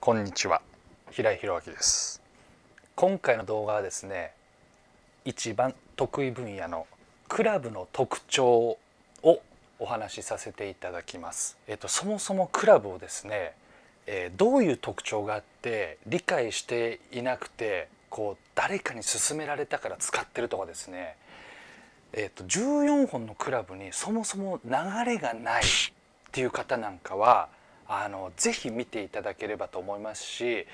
こんにちは平井弘明です今回の動画はですね一番得意分野のクラブの特徴をお話しさせていただきます、えっと、そもそもクラブをですね、えー、どういう特徴があって理解していなくてこう誰かに勧められたから使ってるとかですねえっと14本のクラブにそもそも流れがないっていう方なんかはあのぜひ見ていただければと思いますし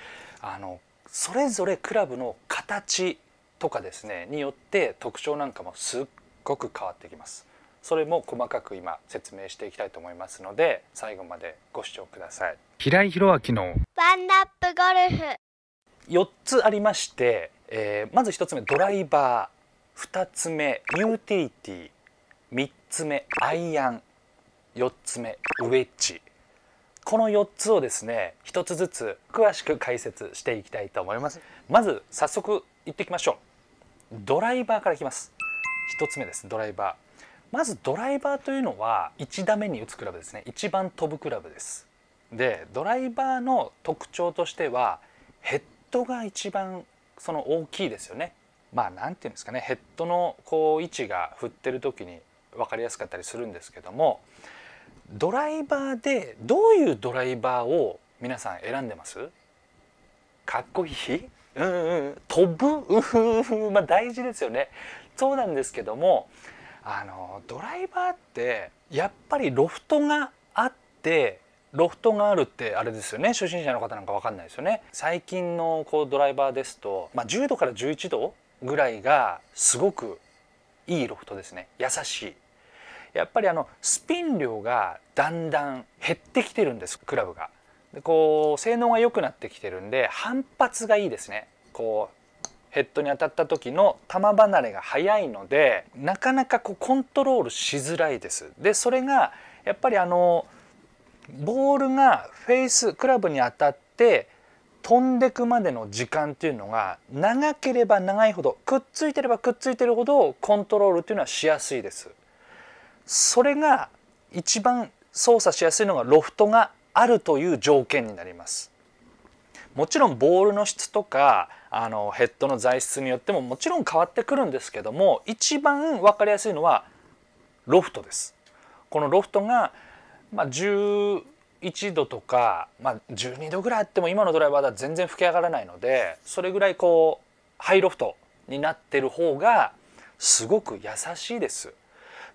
あのそれぞれクラブの形とかですねによって特徴なんかもすっごく変わってきますそれも細かく今説明していきたいと思いますので最後までご視聴ください平井宏明のワンラップゴルフ4つありまして、えー、まず1つ目ドライバー2つ目ューティリティ3つ目アイアン4つ目ウェッジこの4つをですね一つずつ詳しく解説していきたいと思いますまず早速行っていきましょうドライバーからいきます1つ目ですドライバーまずドライバーというのは1打目に打つクラブですね一番飛ぶクラブですでドライバーの特徴としてはヘッドが一番その大きいですよねまあ何て言うんですかねヘッドのこう位置が振ってる時に分かりやすかったりするんですけどもドライバーでどういうドライバーを皆さん選んでますかっこいい うんうん飛ぶうふふまあ大事ですよねそうなんですけどもあのドライバーってやっぱりロフトがあってロフトがあるってあれですよね初心者の方なんかわかんないですよね最近のこうドライバーですと、まあ、10度から11度ぐらいがすごくいいロフトですね優しいやっぱりあのスピン量がだんだん減ってきてるんですクラブが。でこう性能が良くなってきてるんで反発がいいですね。こうヘッドに当たった時の球離れが早いのでなかなかこうコントロールしづらいです。でそれがやっぱりあのボールがフェイスクラブに当たって飛んでくまでの時間っていうのが長ければ長いほどくっついてればくっついてるほどコントロールっていうのはしやすいです。それが一番操作しやすいのがロフトがあるという条件になります。もちろんボールの質とかあのヘッドの材質によってももちろん変わってくるんですけども一番分かりやすいのはロフトです。このロフトが、まあ、11度とか、まあ、12度ぐらいあっても今のドライバーでは全然吹き上がらないのでそれぐらいこうハイロフトになってる方がすごく優しいです。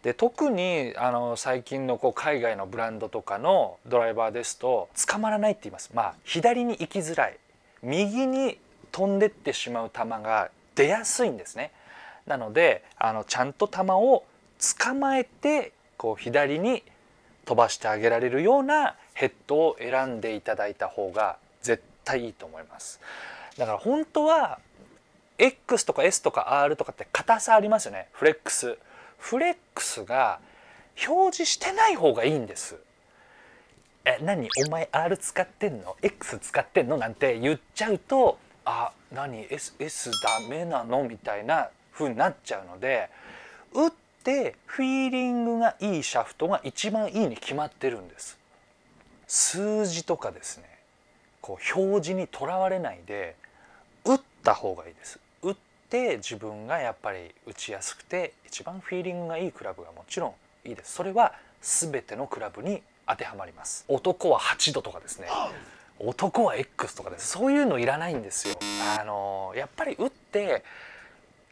で特にあの最近のこう海外のブランドとかのドライバーですと捕まらないって言います、まあ、左に行きづらい右に飛んでってしまう球が出やすいんですね。なのであのちゃんと球を捕まえてこう左に飛ばしてあげられるようなヘッドを選んでいただいた方が絶対いいと思います。だから本当は X とか S とか R とかって硬さありますよねフレックスフレックスが表示してない方がいいんです。え何お前 R 使ってんの ?X 使ってんのなんて言っちゃうとあ何 S, S ダメなのみたいな風になっちゃうので打ってフィーリングがいいシャフトが一番いいに決まってるんです。数字とかですねこう表示にとらわれないで打った方がいいです。て自分がやっぱり打ちやすくて一番フィーリングがいいクラブがもちろんいいですそれは全てのクラブに当てはまります男は8度とかですね男は X とかですそういうのいらないんですよあのやっぱり打って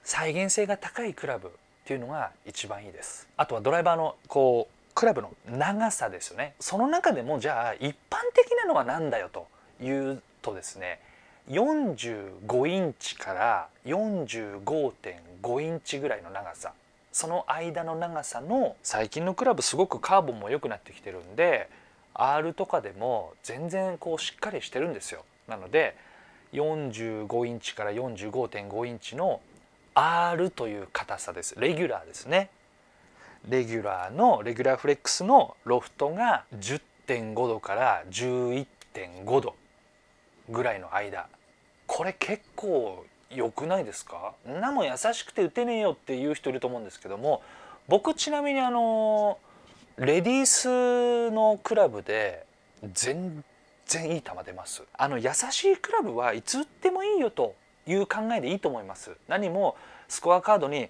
再現性が高いクラブっていうのが一番いいですあとはドライバーのこうクラブの長さですよねその中でもじゃあ一般的なのは何だよというとですね45インチから45.5インチぐらいの長さその間の長さの最近のクラブすごくカーボンも良くなってきてるんで R とかでも全然こうしっかりしてるんですよ。なので45インチから45.5インチの R という硬さですレギュラーですねレギュラーのレギュラーフレックスのロフトが10.5度から11.5度ぐらいの間これ結構良くないですかなも優しくて打てねえよっていう人いると思うんですけども僕ちなみにあのレディースのクラブで全然いい球出ますあの優しいクラブはいつ打ってもいいよという考えでいいと思います何もスコアカードに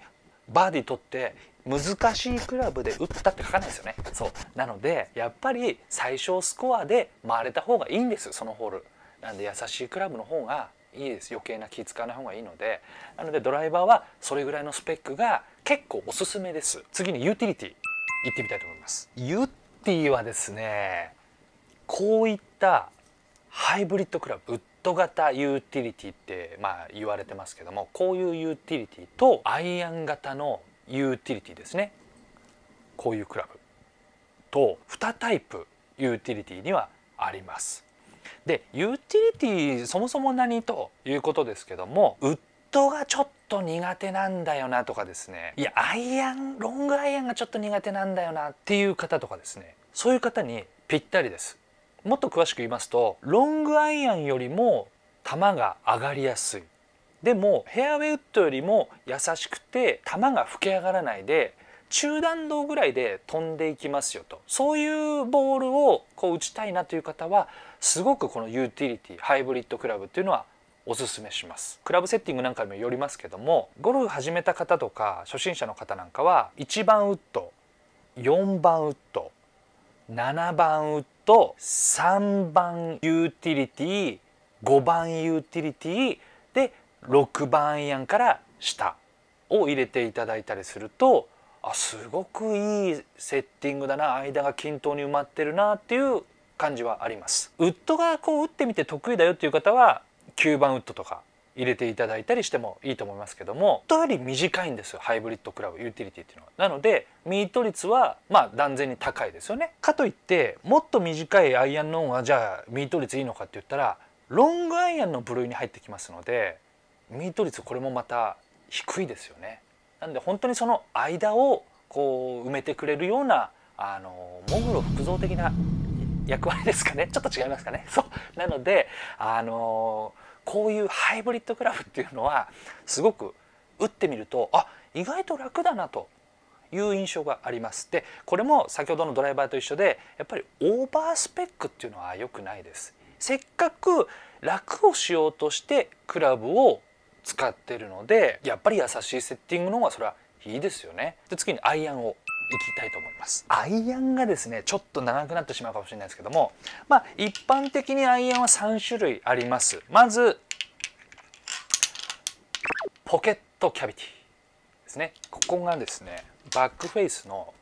バーディー取って難しいクラブで打ったって書かないですよねそうなのでやっぱり最小スコアで回れた方がいいんですそのホールなんで優しいクラブの方がいいです余計な気使わない方がいいのでなのでドライバーはそれぐらいのスペックが結構おすすめです次にユーティリティ行ってみたいと思いますユーティはですねこういったハイブリッドクラブウッド型ユーティリティってまあ言われてますけどもこういうユーティリティとアイアン型のユーティリティですねこういうクラブと2タイプユーティリティにはありますでユーティリティそもそも何ということですけどもウッドがちょっと苦手なんだよなとかですねいやアイアンロングアイアンがちょっと苦手なんだよなっていう方とかですねそういう方にぴったりですもっと詳しく言いますとロングアイアンよりも球が上がりやすいでもヘアウェイウッドよりも優しくて球が吹き上がらないで中段道ぐらいで飛んでいきますよとそういうボールをこう打ちたいなという方はすごくこのユーティリティハイブリッドクラブっていうのはおすすめしますクラブセッティングなんかにもよりますけどもゴルフ始めた方とか初心者の方なんかは1番ウッド4番ウッド7番ウッド3番ユーティリティ5番ユーティリティで6番アイアンから下を入れていただいたりするとあすごくいいセッティングだな間が均等に埋まってるなっていう感じはありますウッドがこう打ってみて得意だよっていう方は9番ウッドとか入れていただいたりしてもいいと思いますけどもウッドより短いんですよハイブリッドクラブユーティリティっていうのはなのでミート率はまあ断然に高いですよねかといってもっと短いアイアンのンはじゃあミート率いいのかって言ったらロングアイアンの部類に入ってきますのでミート率これもまた低いですよねなので本当にその間をこう埋めてくれるようなあのモグロ複造的な役割ですかね ちょっと違いますかねそうなのであのこういうハイブリッドクラブっていうのはすごく打ってみるとあ意外と楽だなという印象がありますでこれも先ほどのドライバーと一緒でやっぱりオーバースペックっていうのは良くないですせっかく楽をしようとしてクラブを使ってるのでやっぱり優しいセッティングの方がそれはいいですよねで次にアイアンをいきたいと思いますアイアンがですねちょっと長くなってしまうかもしれないですけどもまあ一般的にアイアンは3種類ありますまずポケットキャビティですねここがですねバックフェイスの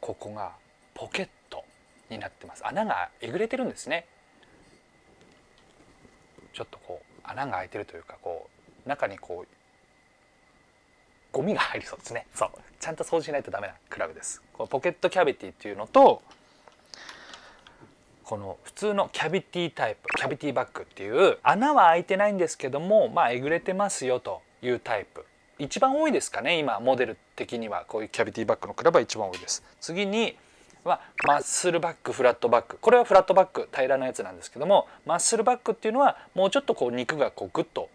ここがポケットになってます穴がえぐれてるんですねちょっとこう穴が開いてるというかこう中にこうゴミが入りそうですねそうちゃんと掃除しないとダメなクラブですこのポケットキャビティっていうのとこの普通のキャビティタイプキャビティバッグっていう穴は開いてないんですけどもまあえぐれてますよというタイプ一番多いですかね今モデル的にはこういうキャビティバッグのクラブは一番多いです次にはマッスルバッグフラットバッグこれはフラットバッグ平らなやつなんですけどもマッスルバッグっていうのはもうちょっとこう肉がこうグッと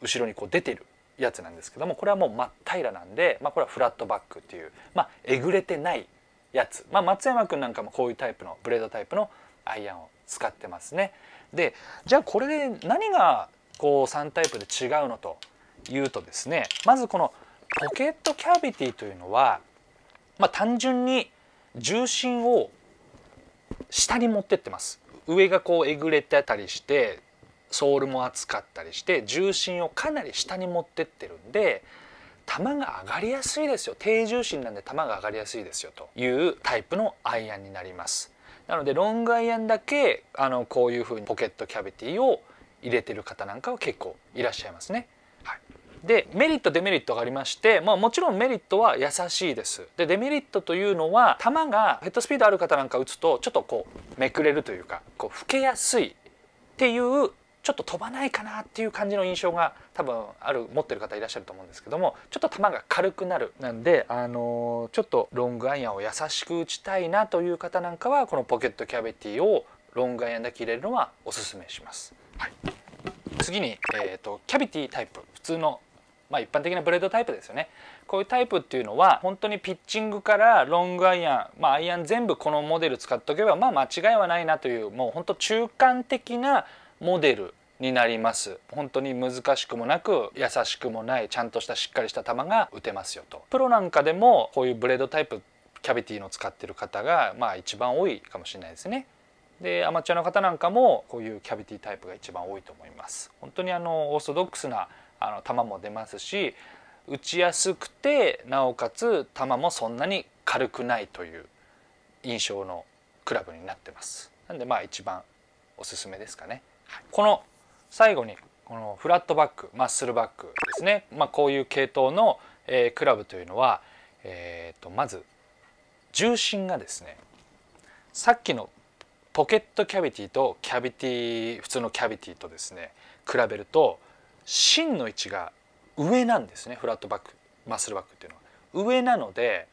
後ろにこう出てるやつなんですけどもこれはもう真っ平らなんで、まあ、これはフラットバックっていう、まあ、えぐれてないやつ、まあ、松山君なんかもこういうタイプのブレードタイプのアイアンを使ってますね。でじゃあこれで何がこう3タイプで違うのというとですねまずこのポケットキャビティというのは、まあ、単純に重心を下に持ってってます。上がこうえぐれてたりしてソールも厚かったりして重心をかなり下に持ってってるんで球が上がりやすいですよ低重心なんで球が上がりやすいですよというタイプのアイアンになりますなのでロングアイアンだけあのこういう風にポケットキャビティを入れてる方なんかは結構いらっしゃいますね、はい、でメリットデメリットがありまして、まあ、もちろんメリットは優しいですでデメリットというのは球がヘッドスピードある方なんか打つとちょっとこうめくれるというかこう老けやすいっていうちょっと飛ばないかなっていう感じの印象が多分ある持ってる方いらっしゃると思うんですけどもちょっと球が軽くなるなんで、あのー、ちょっとロングアイアンを優しく打ちたいなという方なんかはこのポケットキャベティをロングアイアンだけ入れるのはおすすめします。はい、次に、えーと、キャビティタイプ普通のまあ、一般的なブレードタイプですよねこういうタイプっていうのは本当にピッチングからロングアイアン、まあ、アイアン全部このモデル使っておけばまあ間違いはないなというもう本当中間的なモデルになります本当に難しくもなく優しくもないちゃんとしたしっかりした球が打てますよとプロなんかでもこういうブレードタイプキャビティの使ってる方がまあ一番多いかもしれないですねでアマチュアの方なんかもこういうキャビティタイプが一番多いと思います本当にあのオーソドックスなあの球も出ますし打ちやすくてなおかつ球もそんなに軽くないという印象のクラブになってますなんでまあ一番おすすめですかね、はい、この最後にこのフラットバックマッスルバックですね、まあ、こういう系統の、えー、クラブというのは、えーと、まず重心がですねさっきのポケットキャビティとキャビティ普通のキャビティとですね比べると芯の位置が上なんですねフラットバックマッスルバックっていうのは。上なので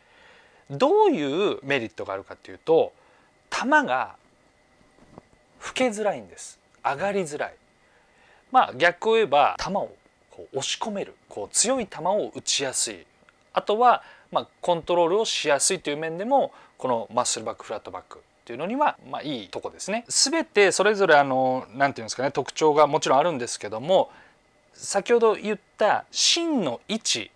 どういうメリットがあるかっていうと球が吹けづらいんです上がりづらいまあ逆を言えば球をこう押し込めるこう強い球を打ちやすいあとはまあコントロールをしやすいという面でもこのマッスルバックフラットバックっていうのにはまあいいとこですね。全てそれぞれあの何て言うんですかね特徴がもちろんあるんですけども先ほど言った芯の位置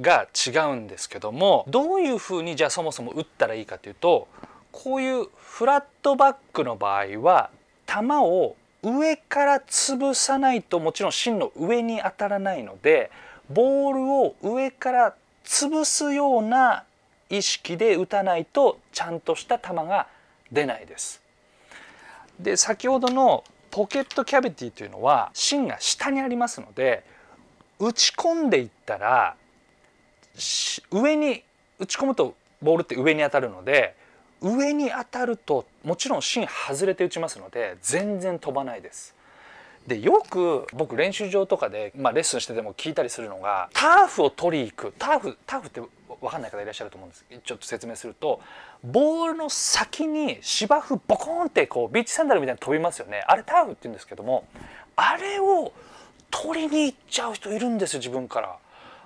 が違うんですけどもどういうふうにじゃあそもそも打ったらいいかというとこういうフラットバックの場合は球を上から潰さないともちろん芯の上に当たらないのでボールを上から潰すような意識で打たないとちゃんとした球が出ないです。で先ほどのポケットキャビティというのは芯が下にありますので打ち込んでいったら上に打ち込むとボールって上に当たるので上に当たるともちろん芯外れて打ちますので全然飛ばないです。でよく僕練習場とかで、まあ、レッスンしてても聞いたりするのがターフを取りに行くターフターフって分かんない方いらっしゃると思うんですちょっと説明するとボールの先に芝生ボコンってこうビーチサンダルみたいに飛びますよねあれターフって言うんですけどもあれを取りに行っちゃう人いるんですよ自分から。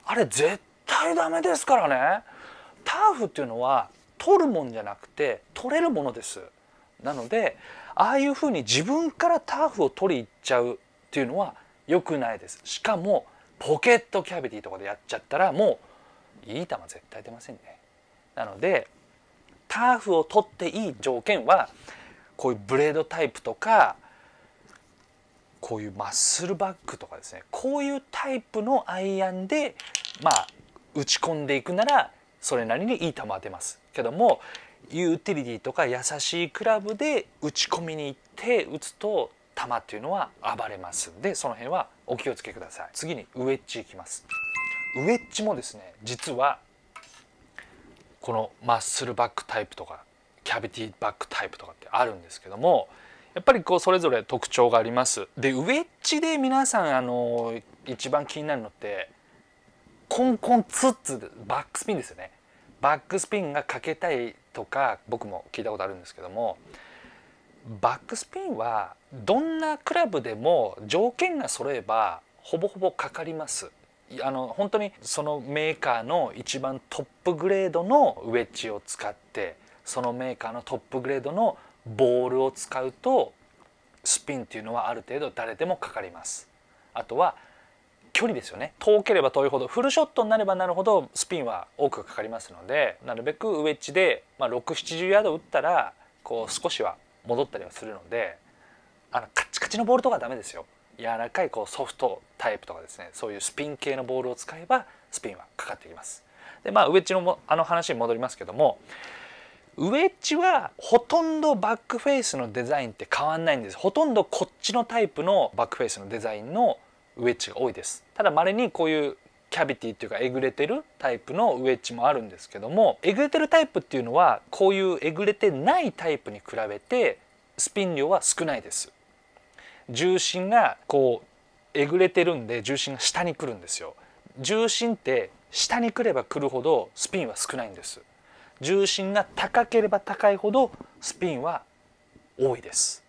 あれ絶対ダメですからね。ターフっていうのは取るもんじゃなくて取れるものですなのでああいうふうに自分からターフを取りに行っちゃうっていうのは良くないですしかもポケットキャビティとかでやっちゃったらもういい球絶対出ませんねなのでターフを取っていい条件はこういうブレードタイプとかこういうマッスルバッグとかですねこういうタイプのアイアンでまあ打ち込んでいくならそれなりにいい球は出ますけどもユーティリティとか優しいクラブで打ち込みに行って打つと球っていうのは暴れますんでその辺はお気をつけください次にウエッジいきますウエッジもですね実はこのマッスルバックタイプとかキャビティバックタイプとかってあるんですけどもやっぱりこうそれぞれ特徴がありますでウエッジで皆さんあの一番気になるのってコンコンツッツバックスピンですよねバックスピンがかけたいとか僕も聞いたことあるんですけどもバックスピンはどんなクラブでも条件が揃えばほぼほぼかかりますあの本当にそのメーカーの一番トップグレードのウェッジを使ってそのメーカーのトップグレードのボールを使うとスピンっていうのはある程度誰でもかかります。あとは距離ですよね遠ければ遠いほどフルショットになればなるほどスピンは多くかかりますのでなるべくウエッジで、まあ、670ヤード打ったらこう少しは戻ったりはするのであのカッチカチのボールとかはダメですよ柔らかいこうソフトタイプとかですねそういうスピン系のボールを使えばスピンはかかってきますでまあウェッジのもあの話に戻りますけどもウェッジはほとんどバックフェイスのデザインって変わんないんですほとんどこっちのタイプのバックフェイスのデザインのウェッジが多いですただ稀にこういうキャビティっていうかえぐれてるタイプのウェッジもあるんですけどもえぐれてるタイプっていうのはこういうえぐれてないタイプに比べてスピン量は少ないです重心がこうえぐれてるんで重心が下に来るんですよ重心って下に来れば来るほどスピンは少ないんです重心が高ければ高いほどスピンは多いです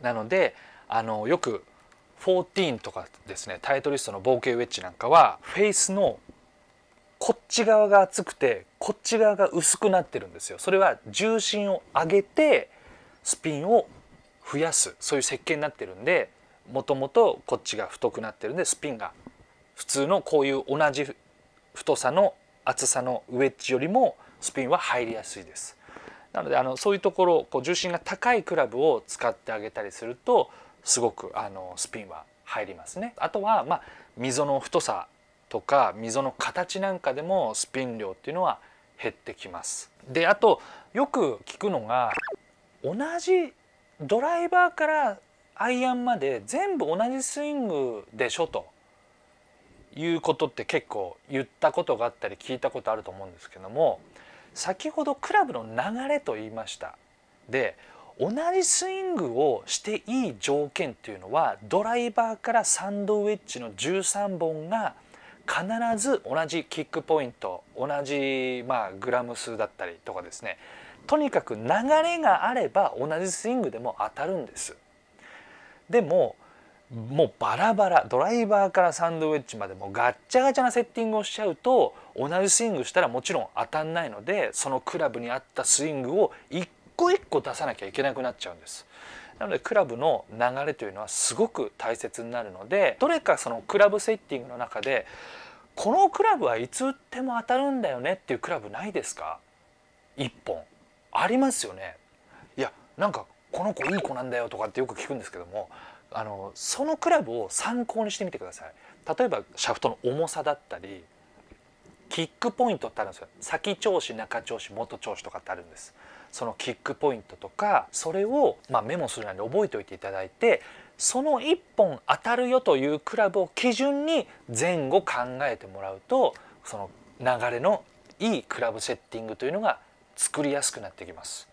なのであのよく14とかですねタイトリストの冒険ウェッジなんかはフェイスのこっち側が厚くてこっち側が薄くなってるんですよそれは重心を上げてスピンを増やすそういう設計になってるんでもともとこっちが太くなってるんでスピンが普通のこういう同じ太さの厚さのウェッジよりもスピンは入りやすいですなのであのそういうところこう重心が高いクラブを使ってあげたりするとすごくあのスピンは入りますね。あとは、まあ、溝の太さとか溝の形なんかでもスピン量っていうのは減ってきます。であとよく聞くのが同じドライバーからアイアンまで全部同じスイングでしょということって結構言ったことがあったり聞いたことあると思うんですけども先ほどクラブの流れと言いました。で同じスイングをしていい条件っていうのはドライバーからサンドウェッジの13本が必ず同じキックポイント同じ、まあ、グラム数だったりとかですねとにかく流れがあれば同じスイングでも当たるんです。でももうバラバラドライバーからサンドウェッジまでもガッチャガチャなセッティングをしちゃうと同じスイングしたらもちろん当たんないのでそのクラブに合ったスイングを一個一個出さなきゃいけなくなっちゃうんです。なのでクラブの流れというのはすごく大切になるのでどれかそのクラブセッティングの中でこのクラブはいつ打っても当たるんだよねっていうクラブないですか1本ありますよねいやなんかこの子いい子なんだよとかってよく聞くんですけどもあのそのクラブを参考にしてみてください例えばシャフトの重さだったりキックポイントってあるんですよ先調子中調子元調子とかってあるんですそのキックポイントとかそれをまメモするなり覚えておいていただいてその1本当たるよというクラブを基準に前後考えてもらうとその流れのいいクラブセッティングというのが作りやすくなってきます。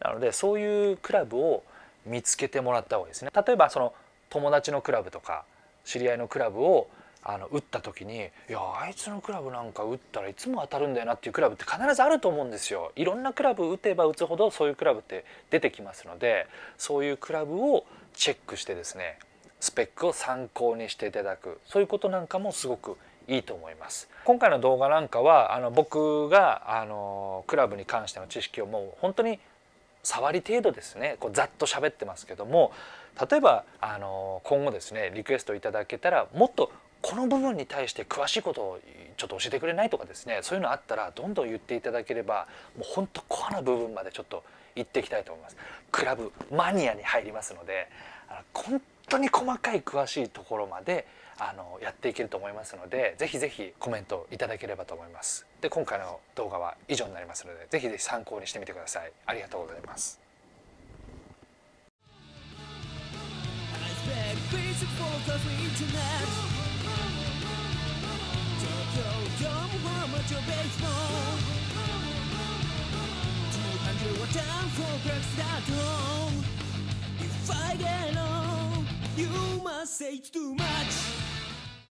なのでそういうクラブを見つけてもらった方がいいですね。例えばその友達のクラブとか知り合いのクラブをあの打った時にいやあいつのクラブなんか打ったらいつも当たるんだよなっていうクラブって必ずあると思うんですよいろんなクラブ打てば打つほどそういうクラブって出てきますのでそういうクラブをチェックしてですねスペックを参考にしていただくそういうことなんかもすごくいいと思います今回の動画なんかはあの僕があのクラブに関しての知識をもう本当に触り程度ですねこうざっと喋ってますけども例えばあの今後ですねリクエストいただけたらもっとこの部分に対して詳しいことをちょっと教えてくれないとかですねそういうのあったらどんどん言っていただければもうほんとコアな部分までちょっと行っていきたいと思います。クラブマニアに入りますので本当に細かい詳しいところまであのやっていけると思いますのでぜひぜひコメントいただければと思いますで今回の動画は以上になりますのでぜひぜひ参考にしてみてくださいありがとうございます So dumb, how much your baseball? 200 watt down for breakfast at home If I get on, you must say it's too much